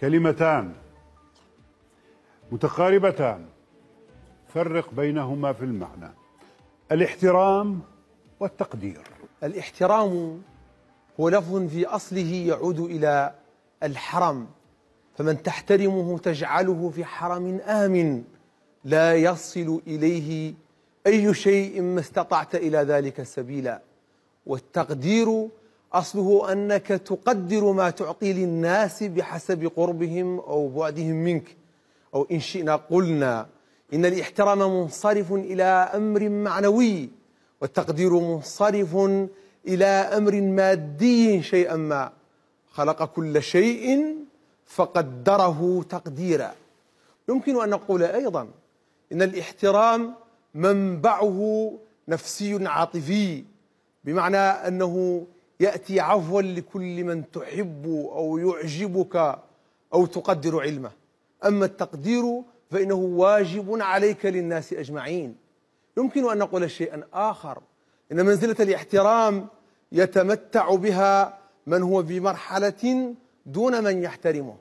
كلمتان متقاربتان فرق بينهما في المعنى الاحترام والتقدير الاحترام هو لفظ في أصله يعود إلى الحرم فمن تحترمه تجعله في حرم آمن لا يصل إليه أي شيء ما استطعت إلى ذلك سبيلا والتقدير أصله أنك تقدر ما تعطي للناس بحسب قربهم أو بعدهم منك أو إن شئنا قلنا إن الاحترام منصرف إلى أمر معنوي والتقدير منصرف إلى أمر مادي شيئا ما خلق كل شيء فقدره تقديرا يمكن أن نقول أيضا إن الاحترام منبعه نفسي عاطفي بمعنى أنه يأتي عفوا لكل من تحب أو يعجبك أو تقدر علمه أما التقدير فإنه واجب عليك للناس أجمعين يمكن أن نقول شيئا آخر إن منزلة الاحترام يتمتع بها من هو في مرحلة دون من يحترمه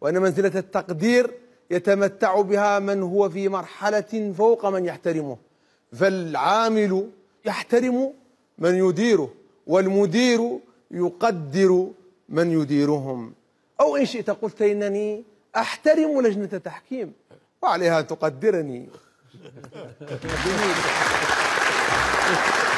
وأن منزلة التقدير يتمتع بها من هو في مرحلة فوق من يحترمه فالعامل يحترم من يديره والمدير يقدر من يديرهم أو إن شئت قلت إنني أحترم لجنة تحكيم وعليها أن تقدرني